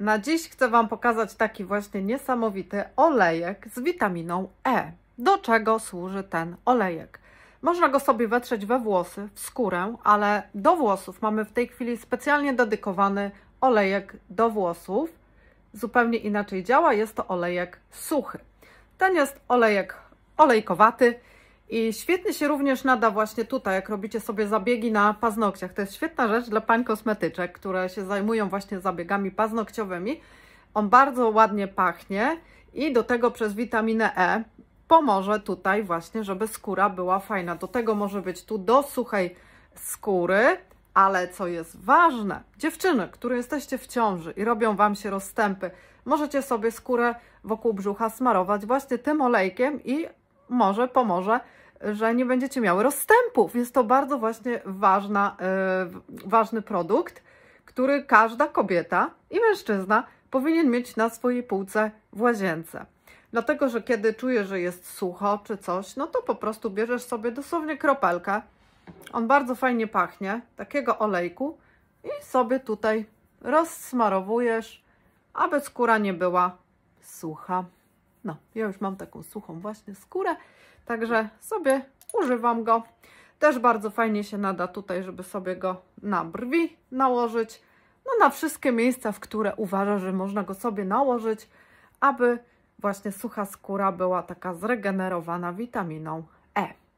Na dziś chcę Wam pokazać taki właśnie niesamowity olejek z witaminą E. Do czego służy ten olejek? Można go sobie wetrzeć we włosy, w skórę, ale do włosów mamy w tej chwili specjalnie dedykowany olejek do włosów. Zupełnie inaczej działa, jest to olejek suchy. Ten jest olejek olejkowaty, i świetnie się również nada właśnie tutaj, jak robicie sobie zabiegi na paznokciach. To jest świetna rzecz dla pań kosmetyczek, które się zajmują właśnie zabiegami paznokciowymi. On bardzo ładnie pachnie i do tego przez witaminę E pomoże tutaj właśnie, żeby skóra była fajna. Do tego może być tu do suchej skóry, ale co jest ważne, dziewczyny, które jesteście w ciąży i robią Wam się rozstępy, możecie sobie skórę wokół brzucha smarować właśnie tym olejkiem i może pomoże że nie będziecie miały rozstępów. Jest to bardzo właśnie ważna, e, ważny produkt, który każda kobieta i mężczyzna powinien mieć na swojej półce w łazience. Dlatego, że kiedy czujesz, że jest sucho czy coś, no to po prostu bierzesz sobie dosłownie kropelkę. On bardzo fajnie pachnie, takiego olejku i sobie tutaj rozsmarowujesz, aby skóra nie była sucha. No, ja już mam taką suchą właśnie skórę, także sobie używam go. Też bardzo fajnie się nada tutaj, żeby sobie go na brwi nałożyć. No na wszystkie miejsca, w które uważa, że można go sobie nałożyć, aby właśnie sucha skóra była taka zregenerowana witaminą E.